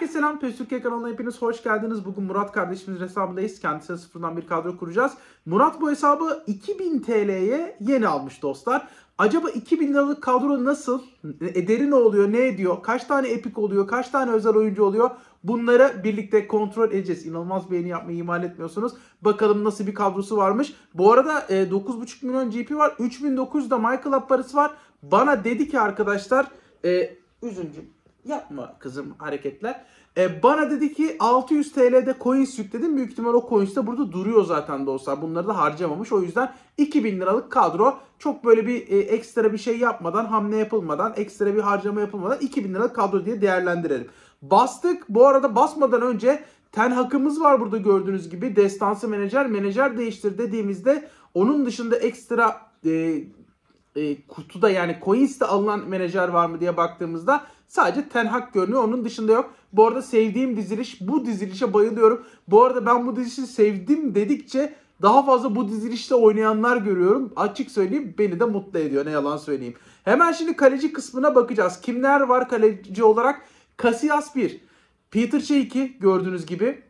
Herkese selam. Pestürkiye kanalına hepiniz hoş geldiniz. Bugün Murat kardeşimiz hesabındayız. Kendisine sıfırdan bir kadro kuracağız. Murat bu hesabı 2000 TL'ye yeni almış dostlar. Acaba 2000 liralık kadro nasıl? Ederi ne oluyor? Ne ediyor? Kaç tane epik oluyor? Kaç tane özel oyuncu oluyor? Bunları birlikte kontrol edeceğiz. İnanılmaz beğeni yapmayı ihmal etmiyorsunuz. Bakalım nasıl bir kadrosu varmış. Bu arada 9.5 e, milyon GP var. 3900 da Michael Up parası var. Bana dedi ki arkadaşlar... E, üzüncüm Yapma kızım hareketler. E, bana dedi ki 600 TL'de coins yükledim. Büyük ihtimal o coins de burada duruyor zaten de Bunları da harcamamış. O yüzden 2000 liralık kadro çok böyle bir e, ekstra bir şey yapmadan, hamle yapılmadan, ekstra bir harcama yapılmadan 2000 liralık kadro diye değerlendirelim. Bastık. Bu arada basmadan önce ten hakımız var burada gördüğünüz gibi. Destansı menajer, menajer değiştir dediğimizde onun dışında ekstra e, e, kutuda yani coins de alınan menajer var mı diye baktığımızda Sadece Ten Hag görünüyor. Onun dışında yok. Bu arada sevdiğim diziliş. Bu dizilişe bayılıyorum. Bu arada ben bu dizilişi sevdim dedikçe daha fazla bu dizilişte oynayanlar görüyorum. Açık söyleyeyim beni de mutlu ediyor. Ne yalan söyleyeyim. Hemen şimdi kaleci kısmına bakacağız. Kimler var kaleci olarak? Casillas 1. Peter Çe 2 gördüğünüz gibi.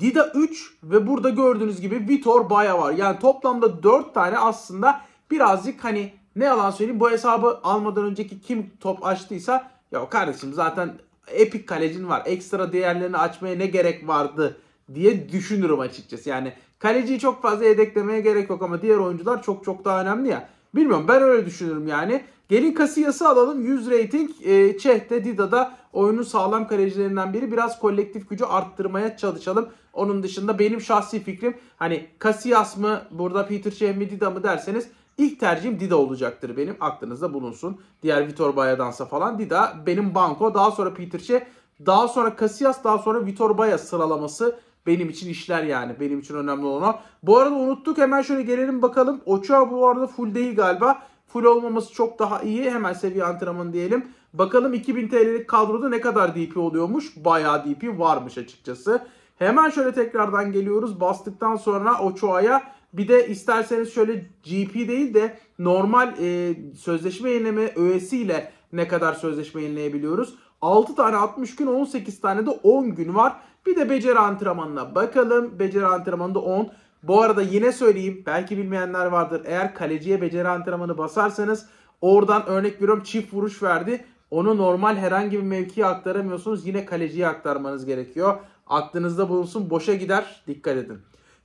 Dida 3 ve burada gördüğünüz gibi Vitor Baya var. Yani toplamda 4 tane aslında birazcık hani ne yalan söyleyeyim bu hesabı almadan önceki kim top açtıysa ya kardeşim zaten epik kalecin var. Ekstra diğerlerini açmaya ne gerek vardı diye düşünürüm açıkçası. Yani kaleciyi çok fazla yedeklemeye gerek yok ama diğer oyuncular çok çok daha önemli ya. Bilmiyorum ben öyle düşünürüm yani. Gelin Casillas'ı alalım. 100 rating. E, Çeh'te Dida'da oyunun sağlam kalecilerinden biri. Biraz kolektif gücü arttırmaya çalışalım. Onun dışında benim şahsi fikrim hani Casillas mı burada Peter Çeh mi Dida mı derseniz İlk tercihim Dida olacaktır benim. Aklınızda bulunsun. Diğer Vitor Bayadansa falan Dida benim banko. Daha sonra Peter daha sonra Casillas, daha sonra Vitor Baya sıralaması benim için işler yani. Benim için önemli olan o. Bu arada unuttuk hemen şöyle gelelim bakalım. Ochoa bu arada full değil galiba. Full olmaması çok daha iyi. Hemen seviye antrenman diyelim. Bakalım 2000 TL'lik kadroda ne kadar DP oluyormuş? Bayağı DP varmış açıkçası. Hemen şöyle tekrardan geliyoruz. Bastıktan sonra Ochoa'ya bir de isterseniz şöyle GP değil de normal e, sözleşme yenileme öğesiyle ne kadar sözleşme yenileyebiliyoruz. 6 tane 60 gün 18 tane de 10 gün var. Bir de beceri antrenmanına bakalım. Beceri antrenmanında 10. Bu arada yine söyleyeyim belki bilmeyenler vardır. Eğer kaleciye beceri antrenmanı basarsanız oradan örnek veriyorum çift vuruş verdi. Onu normal herhangi bir mevkiye aktaramıyorsunuz. Yine kaleciye aktarmanız gerekiyor. Aklınızda bulunsun boşa gider. Dikkat edin.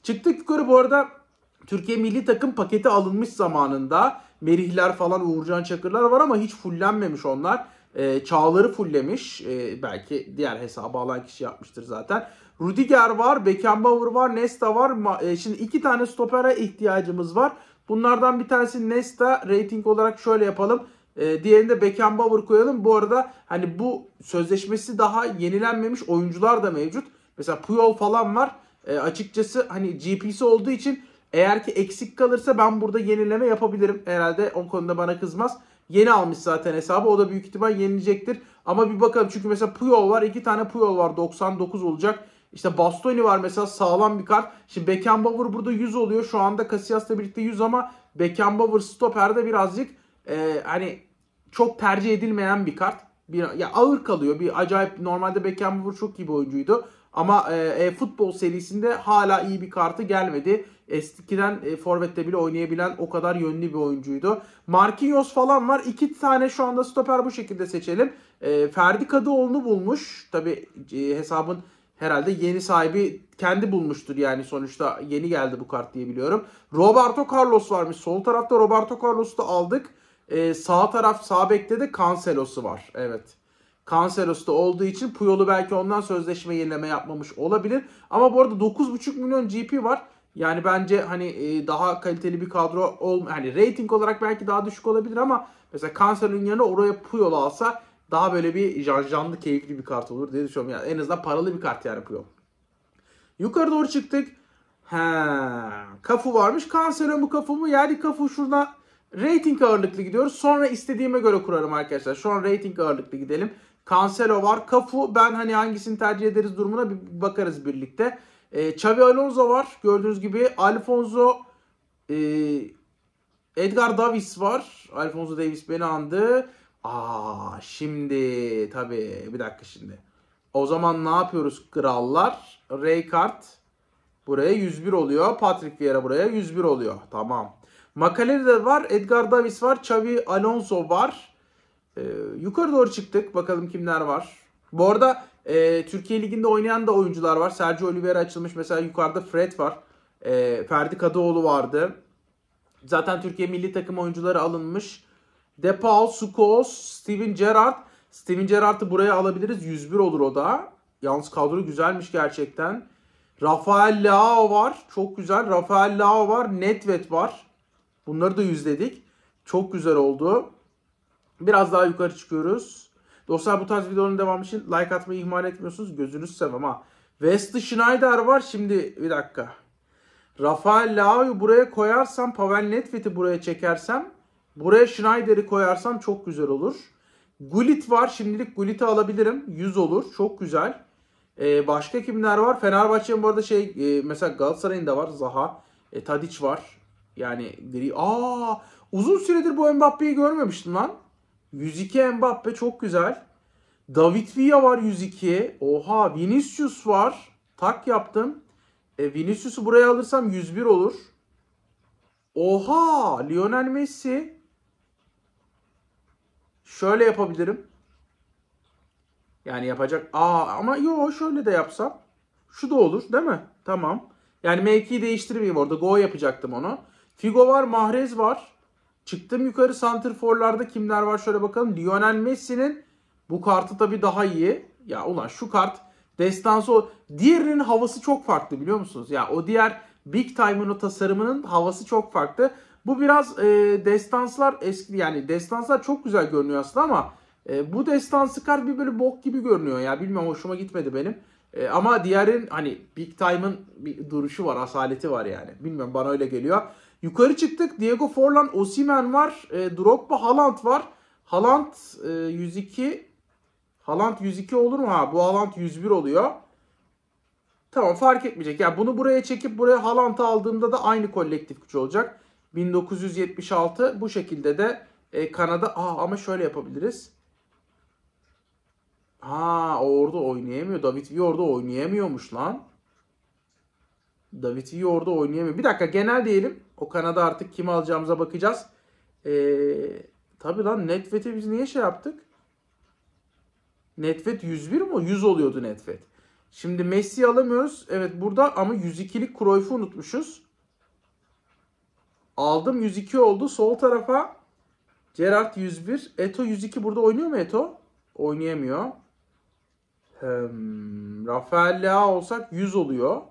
Çıktık yukarı bu arada Türkiye milli takım paketi alınmış zamanında Merihler falan Uğurcan Çakırlar var ama hiç fullenmemiş onlar. E, Çağlar'ı fullemiş. E, belki diğer hesabı alan kişi yapmıştır zaten. Rudiger var, Beckenbauer var, Nesta var. E, şimdi iki tane stopere ihtiyacımız var. Bunlardan bir tanesi Nesta. Rating olarak şöyle yapalım. E, diğerini de Beckenbauer koyalım. Bu arada hani bu sözleşmesi daha yenilenmemiş oyuncular da mevcut. Mesela Puyol falan var. E, açıkçası hani GP'si olduğu için eğer ki eksik kalırsa ben burada yenileme yapabilirim. Herhalde o konuda bana kızmaz. Yeni almış zaten hesabı. O da büyük ihtimal yenilecektir. Ama bir bakalım. Çünkü mesela Puyol var. iki tane Puyol var. 99 olacak. İşte Bastoni var mesela sağlam bir kart. Şimdi Beckenbauer burada 100 oluyor. Şu anda Casillas'la birlikte 100 ama Beckenbauer stoperde birazcık e, hani çok tercih edilmeyen bir kart. Bir, ya ağır kalıyor. Bir acayip normalde Beckenbauer çok iyi bir oyuncuydu. Ama e, e, futbol serisinde hala iyi bir kartı gelmedi. Eskiden e, Forvet'te bile oynayabilen o kadar yönlü bir oyuncuydu. Marquinhos falan var. İki tane şu anda stoper bu şekilde seçelim. E, Ferdi Kadıoğlu'nu bulmuş. Tabi e, hesabın herhalde yeni sahibi kendi bulmuştur yani sonuçta yeni geldi bu kart diye biliyorum. Roberto Carlos varmış. Sol tarafta Roberto Carlos'u da aldık. E, sağ taraf sağ bekte de Cancelo'su var. Evet. Cancelos'ta olduğu için Puyol'u belki ondan sözleşme yenileme yapmamış olabilir. Ama bu arada 9.5 milyon GP var. Yani bence hani e, daha kaliteli bir kadro ol hani rating olarak belki daha düşük olabilir ama mesela Kanser'in yerine oraya Puyol alsa daha böyle bir can canlı keyifli bir kart olur diye düşünüyorum. Yani en azından paralı bir kart yani Puyol. Yukarı doğru çıktık. He, kafu varmış. Cancelo mu kafu mu? Yani kafu şurada rating ağırlıklı gidiyoruz. Sonra istediğime göre kurarım arkadaşlar. Şu an rating ağırlıklı gidelim. Cancelo var. kafu. ben hani hangisini tercih ederiz durumuna bir bakarız birlikte. E, Xavi Alonso var. Gördüğünüz gibi Alfonso e, Edgar Davis var. Alfonso Davis beni andı. Aa şimdi tabii bir dakika şimdi. O zaman ne yapıyoruz krallar? Raykart buraya 101 oluyor. Patrick Vieira buraya 101 oluyor. Tamam. Makaleli de var. Edgar Davis var. Xavi Alonso var. E, yukarı doğru çıktık. Bakalım kimler var. Bu arada e, Türkiye Ligi'nde oynayan da oyuncular var. Sergio Oliveira açılmış. Mesela yukarıda Fred var. E, Ferdi Kadıoğlu vardı. Zaten Türkiye milli takım oyuncuları alınmış. Depaul, Sukos, Steven Gerrard. Steven Gerrard'ı buraya alabiliriz. 101 olur o da. Yalnız kadro güzelmiş gerçekten. Rafael Leao var. Çok güzel. Rafael Leao var. Netvet var. Bunları da yüzledik. Çok güzel oldu. Biraz daha yukarı çıkıyoruz. Dostlar bu tarz videoların devamı için like atmayı ihmal etmiyorsunuz. Gözünüz seveyim ha. Wesley Schneider var şimdi bir dakika. Rafael Lao'yu buraya koyarsam, Pavel Nedved'i buraya çekersem, buraya Schneider'i koyarsam çok güzel olur. Gullit var. Şimdilik Gullit'i alabilirim. 100 olur. Çok güzel. Ee, başka kimler var? Fenerbahçe'nin bu arada şey e, mesela Galatasaray'ın da var. Zaha. E, Tadic var. Yani gri. Aa, uzun süredir bu Mbappé'yi görmemiştim lan. 102 Mbappe çok güzel. David Villa var 102. Oha Vinicius var. Tak yaptım. E, Vinicius'u buraya alırsam 101 olur. Oha Lionel Messi. Şöyle yapabilirim. Yani yapacak. Aa ama yo şöyle de yapsam. Şu da olur değil mi? Tamam. Yani mevkiyi değiştirmeyeyim orada. Go yapacaktım onu. Figo var, Mahrez var. Çıktım yukarı santrforlarda kimler var şöyle bakalım. Lionel Messi'nin bu kartı tabii daha iyi. Ya ulan şu kart destansı o. Diğerinin havası çok farklı biliyor musunuz? Ya o diğer Big Time'ın o tasarımının havası çok farklı. Bu biraz e, destanslar eski yani destanslar çok güzel görünüyor aslında ama e, bu destansı kart bir böyle bok gibi görünüyor ya bilmem hoşuma gitmedi benim. E, ama diğerin hani Big Time'ın bir duruşu var, asaleti var yani. Bilmiyorum bana öyle geliyor. Yukarı çıktık. Diego Forlan, Osimen var. E, Drogba, Haaland var. Haaland e, 102. Haaland 102 olur mu? Ha bu Haaland 101 oluyor. Tamam fark etmeyecek. Yani bunu buraya çekip buraya Haaland'ı aldığımda da aynı kolektif güç olacak. 1976 bu şekilde de e, Kanada. Aa, ah, ama şöyle yapabiliriz. Ha orada oynayamıyor. David Villa orada oynayamıyormuş lan. David Villa orada oynayamıyor. Bir dakika genel diyelim. O kanada artık kimi alacağımıza bakacağız. Ee, tabii lan Netvet'e biz niye şey yaptık? Netvet 101 mi? 100 oluyordu Netvet. Şimdi Messi alamıyoruz. Evet burada ama 102'lik Cruyff'u unutmuşuz. Aldım 102 oldu. Sol tarafa Gerard 101. Eto 102 burada oynuyor mu Eto? Oynayamıyor. Hmm, Rafael Leao olsak 100 oluyor.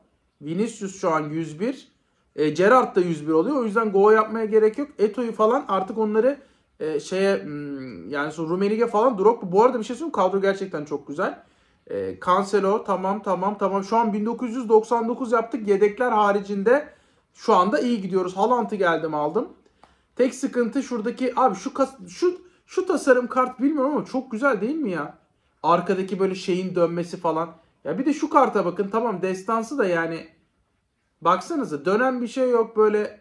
Vinicius şu an 101. E, Gerard da 101 oluyor. O yüzden gol yapmaya gerek yok. Eto'yu falan artık onları e, şeye hmm, yani Rummenigge falan Drogba. Bu arada bir şey söyleyeyim kadro gerçekten çok güzel. E, Cancelo tamam tamam tamam. Şu an 1999 yaptık. Yedekler haricinde şu anda iyi gidiyoruz. Haaland'ı geldim aldım. Tek sıkıntı şuradaki abi şu şu şu tasarım kart bilmiyorum ama çok güzel değil mi ya? Arkadaki böyle şeyin dönmesi falan. Ya bir de şu karta bakın tamam destansı da yani Baksanıza dönen bir şey yok böyle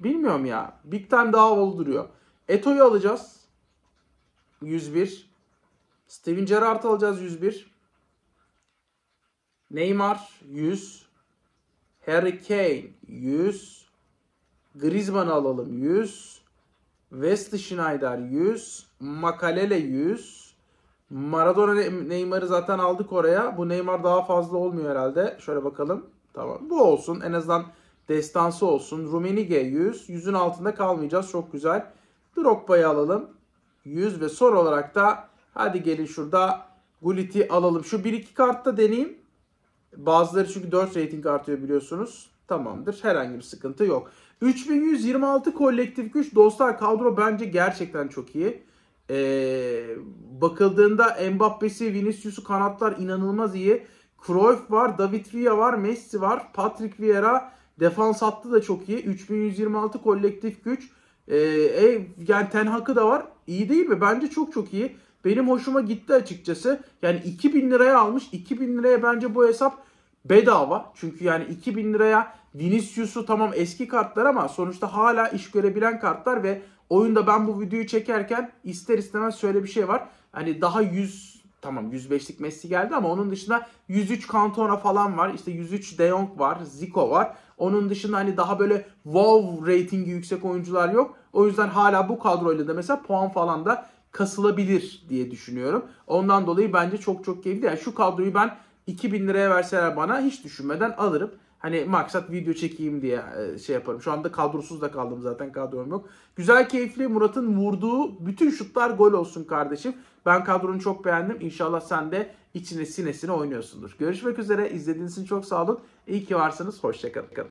bilmiyorum ya. Big Time daha havalı duruyor. Eto'yu alacağız. 101. Steven Gerrard alacağız 101. Neymar 100. Harry Kane 100. Griezmann alalım 100. Wesley Schneider 100. Makalele 100. Maradona Neymar'ı zaten aldık oraya. Bu Neymar daha fazla olmuyor herhalde. Şöyle bakalım. Tamam bu olsun en azından destansı olsun. Rumenige 100. 100'ün altında kalmayacağız çok güzel. Drogba'yı alalım. 100 ve son olarak da hadi gelin şurada Gullit'i alalım. Şu 1-2 kartta deneyeyim. Bazıları çünkü 4 rating artıyor biliyorsunuz. Tamamdır. Herhangi bir sıkıntı yok. 3126 kolektif güç. Dostlar kadro bence gerçekten çok iyi. Ee, bakıldığında Mbappe'si, Vinicius'u kanatlar inanılmaz iyi. Cruyff var, David Villa var, Messi var, Patrick Vieira defans hattı da çok iyi. 3126 kolektif güç. Ee, e, yani Ten Hag'ı da var. İyi değil mi? Bence çok çok iyi. Benim hoşuma gitti açıkçası. Yani 2000 liraya almış. 2000 liraya bence bu hesap bedava. Çünkü yani 2000 liraya Vinicius'u tamam eski kartlar ama sonuçta hala iş görebilen kartlar ve oyunda ben bu videoyu çekerken ister istemez şöyle bir şey var. Hani daha 100 Tamam 105'lik Messi geldi ama onun dışında 103 Cantona falan var. İşte 103 De Jong var, Zico var. Onun dışında hani daha böyle wow ratingi yüksek oyuncular yok. O yüzden hala bu kadroyla da mesela puan falan da kasılabilir diye düşünüyorum. Ondan dolayı bence çok çok keyifli. Yani şu kadroyu ben 2000 liraya verseler bana hiç düşünmeden alırım. Hani maksat video çekeyim diye e, şey yaparım. Şu anda kadrosuz da kaldım zaten kadrom yok. Güzel keyifli Murat'ın vurduğu bütün şutlar gol olsun kardeşim. Ben kadronu çok beğendim. İnşallah sen de içine sinesine oynuyorsundur. Görüşmek üzere. İzlediğiniz için çok sağ olun. İyi ki varsınız. Hoşçakalın.